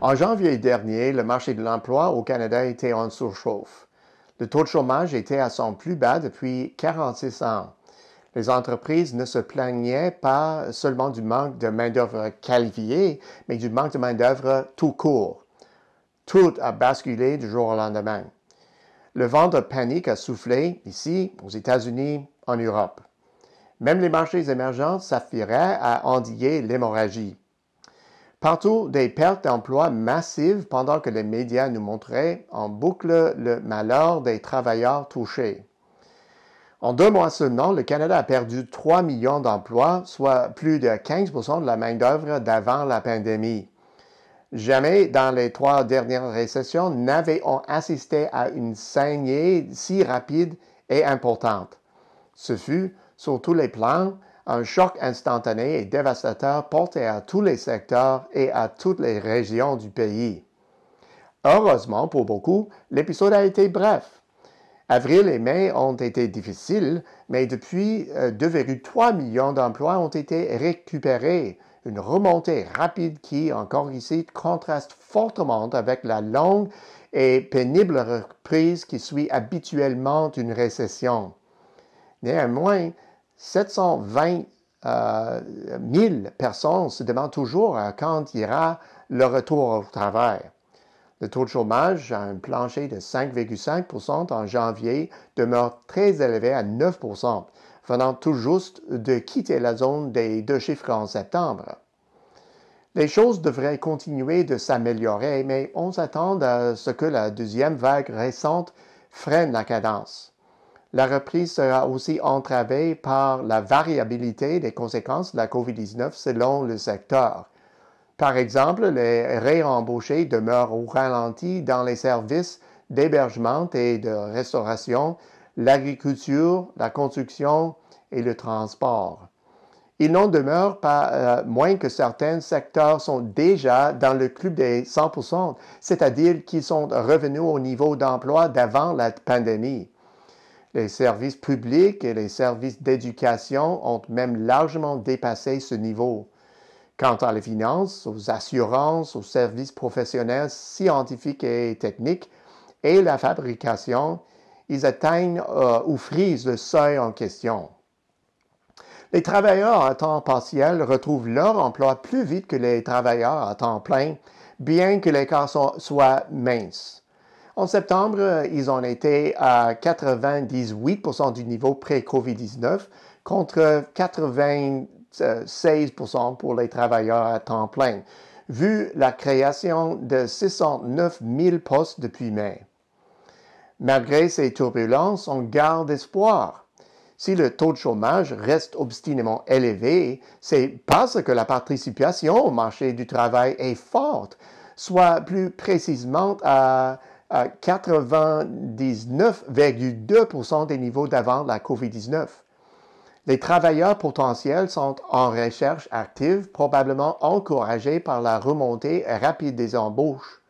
En janvier dernier, le marché de l'emploi au Canada était en surchauffe. Le taux de chômage était à son plus bas depuis 46 ans. Les entreprises ne se plaignaient pas seulement du manque de main-d'œuvre qualifiée, mais du manque de main-d'œuvre tout court. Tout a basculé du jour au lendemain. Le vent de panique a soufflé ici, aux États-Unis, en Europe. Même les marchés émergents s'affiraient à endiguer l'hémorragie. Partout, des pertes d'emplois massives pendant que les médias nous montraient en boucle le malheur des travailleurs touchés. En deux mois seulement, le Canada a perdu 3 millions d'emplois, soit plus de 15 de la main-d'œuvre d'avant la pandémie. Jamais dans les trois dernières récessions n'avait-on assisté à une saignée si rapide et importante. Ce fut, sur tous les plans, un choc instantané et dévastateur porté à tous les secteurs et à toutes les régions du pays. Heureusement pour beaucoup, l'épisode a été bref. Avril et mai ont été difficiles, mais depuis, 2,3 euh, millions d'emplois ont été récupérés, une remontée rapide qui, encore ici, contraste fortement avec la longue et pénible reprise qui suit habituellement une récession. Néanmoins, 720 000 euh, personnes se demandent toujours euh, quand ira le retour au travail. Le taux de chômage à un plancher de 5,5 en janvier demeure très élevé à 9 venant tout juste de quitter la zone des deux chiffres en septembre. Les choses devraient continuer de s'améliorer, mais on s'attend à ce que la deuxième vague récente freine la cadence. La reprise sera aussi entravée par la variabilité des conséquences de la COVID-19 selon le secteur. Par exemple, les réembauchés demeurent au ralenti dans les services d'hébergement et de restauration, l'agriculture, la construction et le transport. Il n'en demeure pas euh, moins que certains secteurs sont déjà dans le club des 100%, c'est-à-dire qu'ils sont revenus au niveau d'emploi d'avant la pandémie. Les services publics et les services d'éducation ont même largement dépassé ce niveau. Quant à les finances, aux assurances, aux services professionnels, scientifiques et techniques, et la fabrication, ils atteignent euh, ou frisent le seuil en question. Les travailleurs à temps partiel retrouvent leur emploi plus vite que les travailleurs à temps plein, bien que les cas soient minces. En septembre, ils ont été à 98% du niveau pré-COVID-19 contre 96% pour les travailleurs à temps plein, vu la création de 609 000 postes depuis mai. Malgré ces turbulences, on garde espoir. Si le taux de chômage reste obstinément élevé, c'est parce que la participation au marché du travail est forte, soit plus précisément à à 99,2 des niveaux d'avant la COVID-19. Les travailleurs potentiels sont en recherche active, probablement encouragés par la remontée rapide des embauches.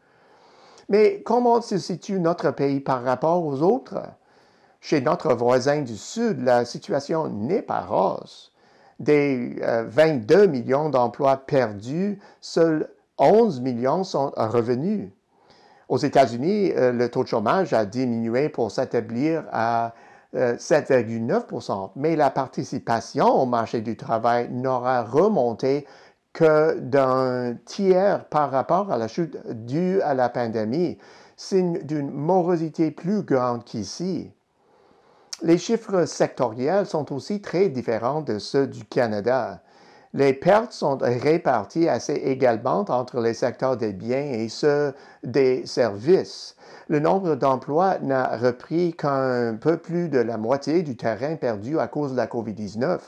Mais comment se situe notre pays par rapport aux autres? Chez notre voisin du Sud, la situation n'est pas rose. Des 22 euh, millions d'emplois perdus, seuls 11 millions sont revenus. Aux États-Unis, euh, le taux de chômage a diminué pour s'établir à 7,9 euh, mais la participation au marché du travail n'aura remonté que d'un tiers par rapport à la chute due à la pandémie, signe d'une morosité plus grande qu'ici. Les chiffres sectoriels sont aussi très différents de ceux du Canada. Les pertes sont réparties assez également entre les secteurs des biens et ceux des services. Le nombre d'emplois n'a repris qu'un peu plus de la moitié du terrain perdu à cause de la COVID-19.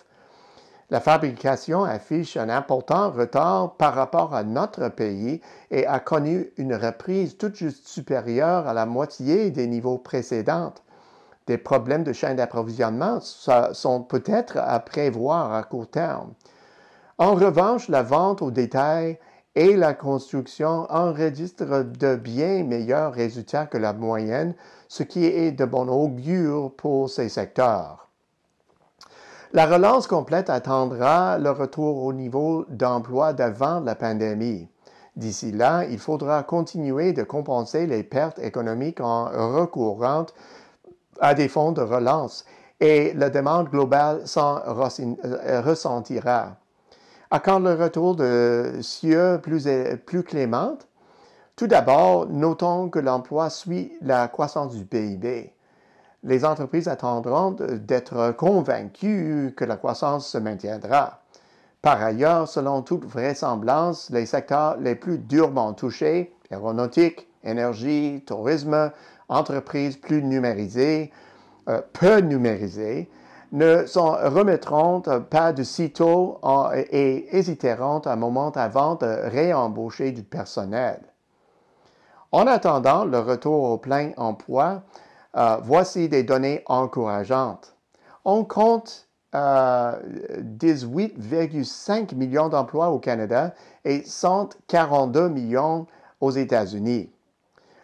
La fabrication affiche un important retard par rapport à notre pays et a connu une reprise tout juste supérieure à la moitié des niveaux précédents. Des problèmes de chaîne d'approvisionnement sont peut-être à prévoir à court terme. En revanche, la vente au détail et la construction enregistrent de bien meilleurs résultats que la moyenne, ce qui est de bon augure pour ces secteurs. La relance complète attendra le retour au niveau d'emploi d'avant la pandémie. D'ici là, il faudra continuer de compenser les pertes économiques en recourant à des fonds de relance et la demande globale s'en euh, ressentira. À quand le retour de cieux plus, euh, plus clémente. Tout d'abord, notons que l'emploi suit la croissance du PIB. Les entreprises attendront d'être convaincues que la croissance se maintiendra. Par ailleurs, selon toute vraisemblance, les secteurs les plus durement touchés, aéronautique, énergie, tourisme, entreprises plus numérisées, euh, peu numérisées, ne s'en remettront euh, pas de sitôt en, et hésiteront un moment avant de réembaucher du personnel. En attendant le retour au plein emploi, euh, voici des données encourageantes. On compte 18,5 euh, millions d'emplois au Canada et 142 millions aux États-Unis.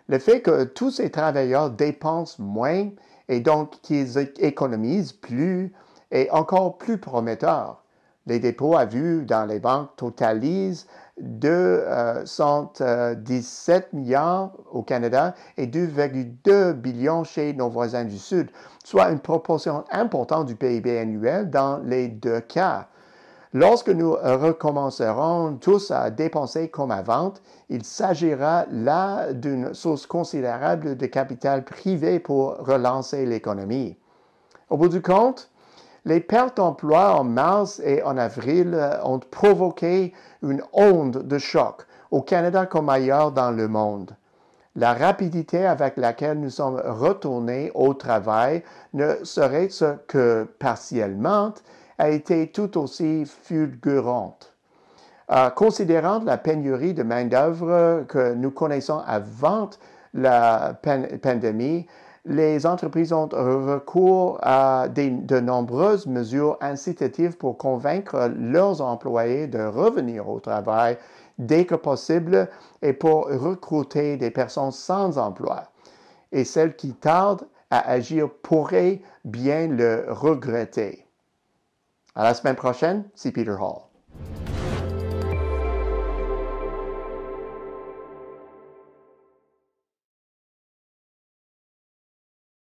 Le fait que tous ces travailleurs dépensent moins et donc qu'ils économisent plus et encore plus prometteur. Les dépôts à vue dans les banques totalisent 217 euh, milliards au Canada et 2,2 billions chez nos voisins du Sud, soit une proportion importante du PIB annuel dans les deux cas. Lorsque nous recommencerons tous à dépenser comme avant, il s'agira là d'une source considérable de capital privé pour relancer l'économie. Au bout du compte, les pertes d'emplois en mars et en avril ont provoqué une onde de choc au Canada comme ailleurs dans le monde. La rapidité avec laquelle nous sommes retournés au travail ne serait-ce que partiellement, a été tout aussi fulgurante. considérant la pénurie de main-d'œuvre que nous connaissons avant la pandémie, les entreprises ont recours à de nombreuses mesures incitatives pour convaincre leurs employés de revenir au travail dès que possible et pour recruter des personnes sans emploi. Et celles qui tardent à agir pourraient bien le regretter. À la semaine prochaine, c'est Peter Hall.